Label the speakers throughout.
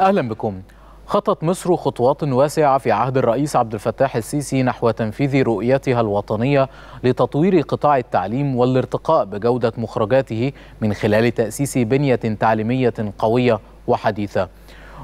Speaker 1: أهلا بكم خطت مصر خطوات واسعة في عهد الرئيس عبد الفتاح السيسي نحو تنفيذ رؤيتها الوطنية لتطوير قطاع التعليم والارتقاء بجودة مخرجاته من خلال تأسيس بنية تعليمية قوية وحديثة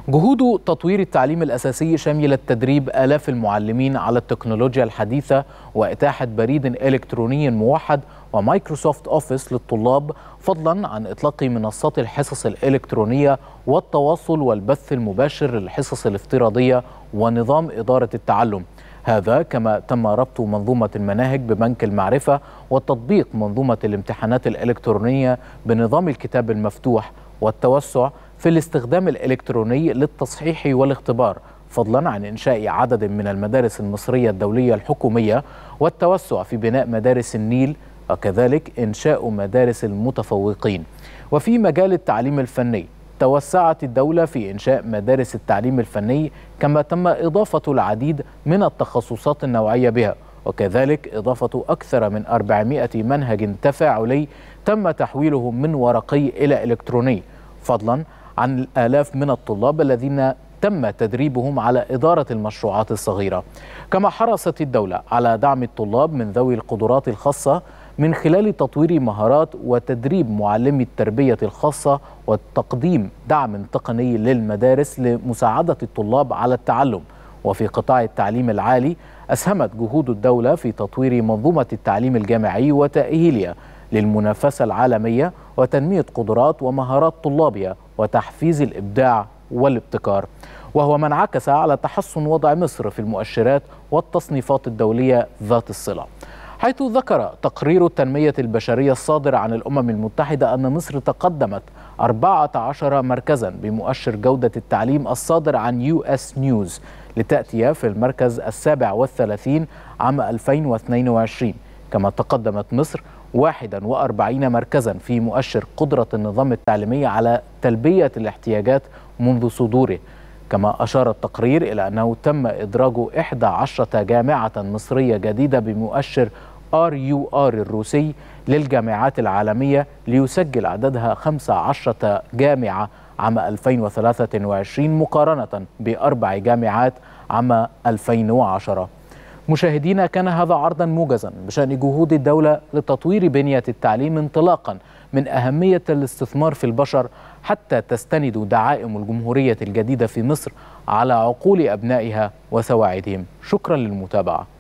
Speaker 1: جهود تطوير التعليم الأساسي شملت تدريب آلاف المعلمين على التكنولوجيا الحديثة وإتاحة بريد إلكتروني موحد ومايكروسوفت أوفيس للطلاب فضلا عن إطلاق منصات الحصص الإلكترونية والتواصل والبث المباشر للحصص الافتراضية ونظام إدارة التعلم هذا كما تم ربط منظومة المناهج ببنك المعرفة وتطبيق منظومة الامتحانات الإلكترونية بنظام الكتاب المفتوح والتوسع في الاستخدام الإلكتروني للتصحيح والاختبار فضلا عن إنشاء عدد من المدارس المصرية الدولية الحكومية والتوسع في بناء مدارس النيل وكذلك إنشاء مدارس المتفوقين وفي مجال التعليم الفني توسعت الدولة في إنشاء مدارس التعليم الفني كما تم إضافة العديد من التخصصات النوعية بها وكذلك إضافة أكثر من 400 منهج تفاعلي تم تحويلهم من ورقي إلى إلكتروني فضلا عن الآلاف من الطلاب الذين تم تدريبهم على إدارة المشروعات الصغيرة كما حرصت الدولة على دعم الطلاب من ذوي القدرات الخاصة من خلال تطوير مهارات وتدريب معلمي التربية الخاصة وتقديم دعم تقني للمدارس لمساعدة الطلاب على التعلم وفي قطاع التعليم العالي أسهمت جهود الدولة في تطوير منظومة التعليم الجامعي وتأهيلها للمنافسة العالمية وتنمية قدرات ومهارات طلابها وتحفيز الإبداع والابتكار وهو ما انعكس على تحسن وضع مصر في المؤشرات والتصنيفات الدولية ذات الصلة حيث ذكر تقرير التنمية البشرية الصادر عن الأمم المتحدة أن مصر تقدمت 14 مركزا بمؤشر جودة التعليم الصادر عن يو اس نيوز لتأتي في المركز السابع والثلاثين عام 2022 كما تقدمت مصر 41 مركزا في مؤشر قدرة النظام التعليمي على تلبية الاحتياجات منذ صدوره كما أشار التقرير إلى أنه تم إدراج 11 جامعة مصرية جديدة بمؤشر RUR الروسي للجامعات العالمية ليسجل عددها 15 جامعة عام 2023 مقارنة بأربع جامعات عام 2010 مشاهدينا كان هذا عرضا موجزا بشأن جهود الدولة لتطوير بنية التعليم انطلاقا من أهمية الاستثمار في البشر حتى تستند دعائم الجمهورية الجديدة في مصر على عقول أبنائها وسواعدهم شكرا للمتابعة